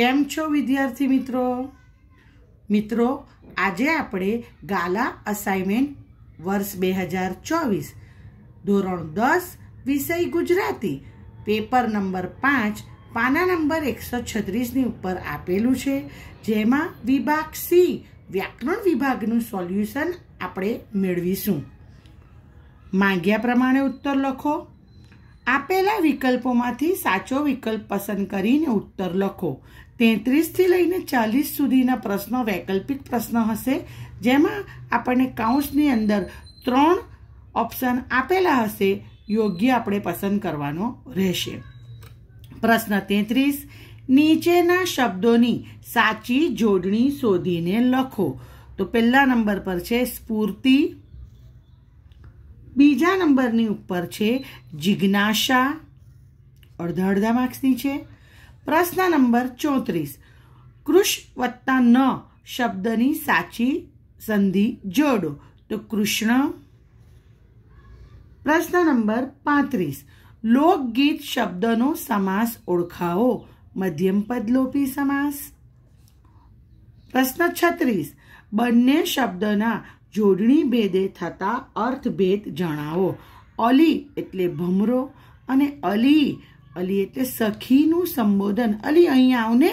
કેમ છો વિદ્યાર્થી મિત્રો મિત્રો આજે આપણે ગાલા અસાઇનમેન્ટ વર્ષ બે હજાર ચોવીસ ધોરણ દસ વિષય ગુજરાતી પેપર નંબર પાંચ પાના નંબર એકસો છત્રીસની ઉપર આપેલું છે જેમાં વિભાગ સી વ્યાકરણ વિભાગનું સોલ્યુશન આપણે મેળવીશું માંગ્યા પ્રમાણે ઉત્તર લખો આપેલા વિકલ્પોમાંથી સાચો વિકલ્પ પસંદ કરીને ઉત્તર લખો તેત્રીસથી લઈને ચાલીસ સુધીના પ્રશ્નો વૈકલ્પિક પ્રશ્ન હશે જેમાં આપણને કાઉન્સની અંદર ત્રણ ઓપ્શન આપેલા હશે યોગ્ય આપણે પસંદ કરવાનો રહેશે પ્રશ્ન તેત્રીસ નીચેના શબ્દોની સાચી જોડણી શોધીને લખો તો પહેલા નંબર પર છે સ્ફૂર્તિ બીજા નંબરની ઉપર છે જિજ્ઞાસા અડધા અડધા માર્ક્સની છે પ્રશ્ન નંબર ચોત્રીસ કૃષ વત્તા ન શબ્દની સાચી સંધિ જોડો તો કૃષ્ણ પ્રશ્ન નંબર પાંત્રીસ લોકગીત શબ્દનો સમાસ ઓળખાવો મધ્યમપદ લોપી સમાસ પ્રશ્ન છત્રીસ બંને શબ્દના જોડણી ભેદે થતા અર્થભેદ જણાવો અલી એટલે ભમરો અને અલી અલી એટલે સખીનું સંબોધન અલી અહીંયા આવને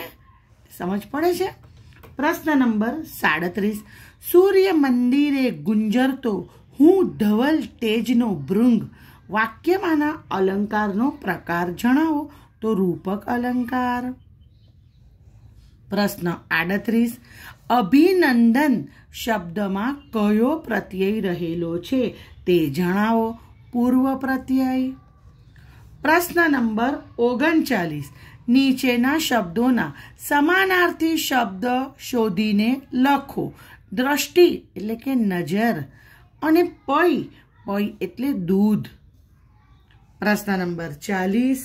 સમજ પડે છે પ્રશ્ન નંબર સાડત્રીસ સૂર્ય મંદિરે ગુંજરતો હું ધવલ તેજનો ભૃંગ વાક્યમાંના અલંકારનો પ્રકાર જણાવો તો રૂપક અલંકાર પ્રશ્ન આડત્રીસ અભિનંદન શબ્દમાં કયો પ્રત્યય રહેલો છે તે જણાવો પૂર્વ પ્રત્યય પ્રશ્ન નંબર ઓગણચાલીસ નીચેના શબ્દોના સમાનાર્થી શબ્દ શોધીને લખો દ્રષ્ટિ એટલે કે નજર અને પૈ પૈ એટલે દૂધ પ્રશ્ન નંબર ચાલીસ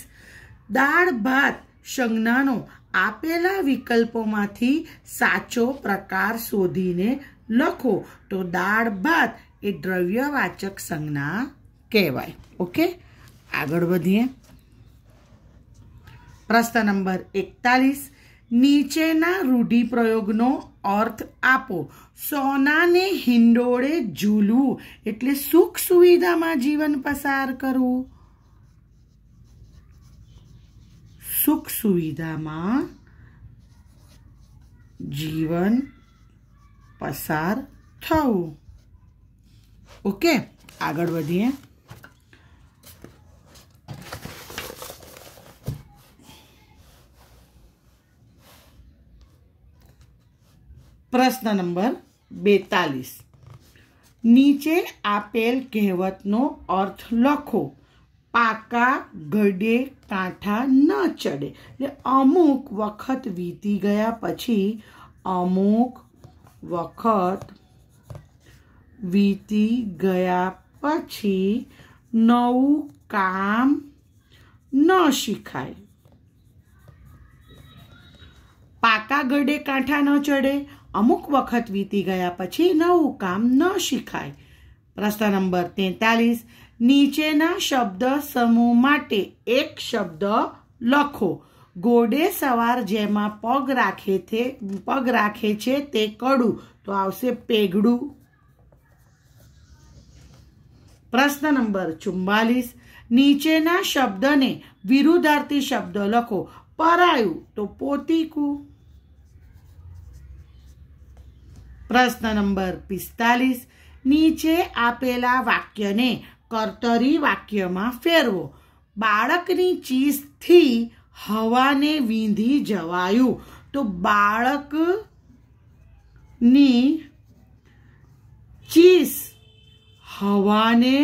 દાળ ભાત સંજ્ઞાનો આપેલા વિકલ્પોમાંથી સાચો પ્રકાર શોધીને લખો તો દાળ ભાત એ દ્રવ્યવાચક સંજ્ઞા કહેવાય ઓકે આગળ વધીએ પ્રશ્ન નંબર એકતાલીસ નીચેના રૂઢિપ્રયોગનો અર્થ આપો સોનાને હિંડોળે ઝૂલવું એટલે સુખ સુવિધામાં જીવન પસાર કરવું सुख सुविधा में जीवन पसार ओके आगे प्रश्न नंबर बेतालीस नीचे आपेल कहवत नो अर्थ लखो પાકા ગડે કાંઠા ન ચડે એટલે અમુક વખત વીતી ગયા પછી અમુક વખત વીતી ગયા પછી નવું કામ ન શીખાય પાકા ગડે કાંઠા ન ચડે અમુક વખત વીતી ગયા પછી નવું કામ ન શીખાય પ્રશ્ન નંબર તેતાલીસ નીચેના શબ્દ સમૂહ માટે એક શબ્દ લખો ઘોડે સવાર જેમાં પગ રાખે છે પગ રાખે છે તે કડું તો આવશે પેગડું પ્રશ્ન નંબર ચુમ્માલીસ નીચેના શબ્દને વિરુદ્ધાર્થી શબ્દ લખો પરાયું તો પોતીકું પ્રશ્ન નંબર પિસ્તાલીસ નીચે આપેલા વાક્યને કર્તરી વાક્યમાં ફેરવો બાળકની ચીજથી હવાને વીંધી જવાયું તો બાળકની ચીસ હવાને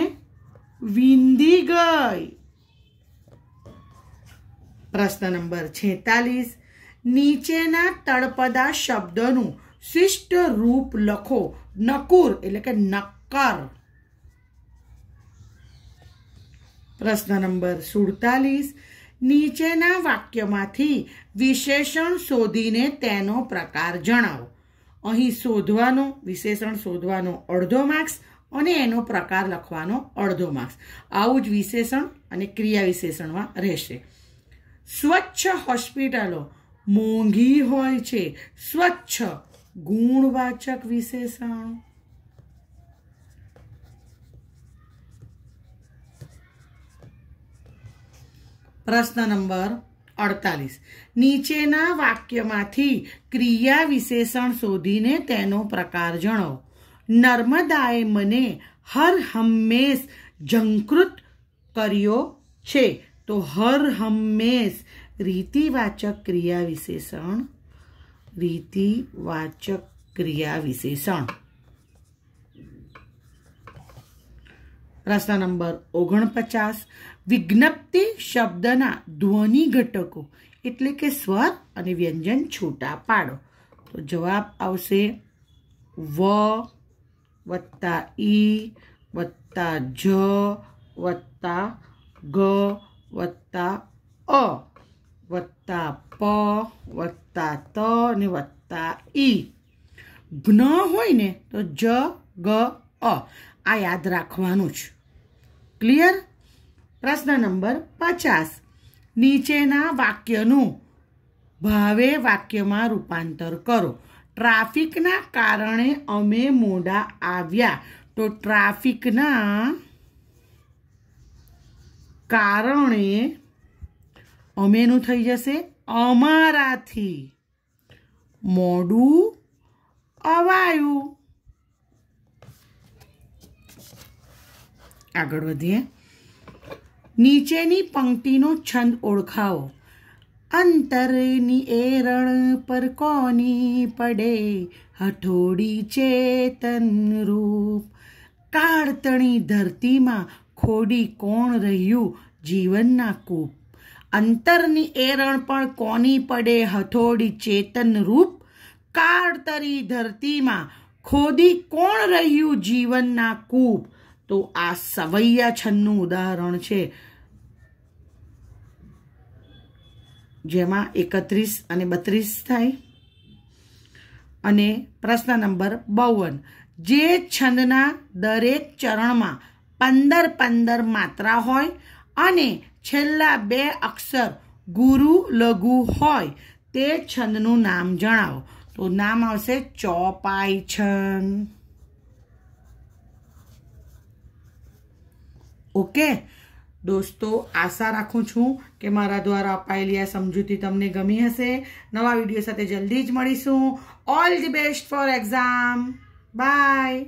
વીંધી ગઈ પ્રશ્ન નંબર છેતાલીસ નીચેના તળપદા શબ્દનું શિષ્ટ રૂપ લખો નકુર એટલે કે નક્કર પ્રશ્ન નંબર સુડતાલીસ નીચેના વાક્યમાંથી વિશેષણ શોધીને તેનો પ્રકાર જણાવો અહીં શોધવાનો વિશેષણ શોધવાનો અડધો માર્ક્સ અને એનો પ્રકાર લખવાનો અડધો માર્ક્સ આવું જ વિશેષણ અને ક્રિયા વિશેષણમાં રહેશે સ્વચ્છ હોસ્પિટલો મોંઘી હોય છે સ્વચ્છ ગુણવાચક વિશેષણ પ્રશ્ન નંબર અડતાલીસ નીચેના વાક્યમાંથી ક્રિયા વિશેષણ શોધીને તેનો પ્રકાર જણાવો નર્મદાએ મને હર હંમેશ જંકૃત કર્યો છે તો હર હંમેશ રીતિવાચક ક્રિયા વિશેષણ રીતિવાચક ક્રિયા વિશેષણ રસ્તા નંબર ઓગણપચાસ વિજ્ઞપ્તિ શબ્દના ધ્વનિ ઘટકો એટલે કે સ્વર અને વ્યંજન છૂટા પાડો તો જવાબ આવશે વ વત્તા ઈ વત્તા જ વત્તા ગ વત્તા અ વત્તા પ વત્તા ત અને વત્તા ઈ જ્ઞ હોય ને તો જ ગ અ આ યાદ રાખવાનું છે ક્લિયર પ્રશ્ન નંબર પચાસ નીચેના વાક્યનું ભાવે વાક્યમાં રૂપાંતર કરો ટ્રાફિકના કારણે અમે મોડા આવ્યા તો ટ્રાફિકના કારણે અમેનું થઈ જશે અમારાથી મોડું અવાયું આગળ વધીએ નીચેની પંક્તિનો છંદ ઓળખાવો અંતરની એરણ પર કોની પડે હઠોડી ચેતન રૂપ કાળતણી ધરતીમાં ખોડી કોણ રહ્યું જીવનના કૂપ અંતરની એરણ પણ કોની પડે હથોડી ચેતન રૂપ કાળતરી ધરતીમાં ખોદી કોણ રહ્યું જીવનના કૂપ તો આ સવૈયા છંદનું ઉદાહરણ છે જેમાં એકત્રીસ અને બત્રીસ થાય અને પ્રશ્ન નંબર બાવન જે છંદના દરેક ચરણમાં પંદર પંદર માત્રા હોય અને છેલ્લા બે અક્ષર ગુરુ લઘુ હોય તે છંદનું નામ જણાવો તો નામ આવશે ચોપાઈ છંદ ઓકે દોસ્તો આશા રાખું છું કે મારા દ્વારા અપાયેલી આ સમજૂતી તમને ગમી હશે નવા વિડીયો સાથે જલ્દી જ મળીશું all the best for exam by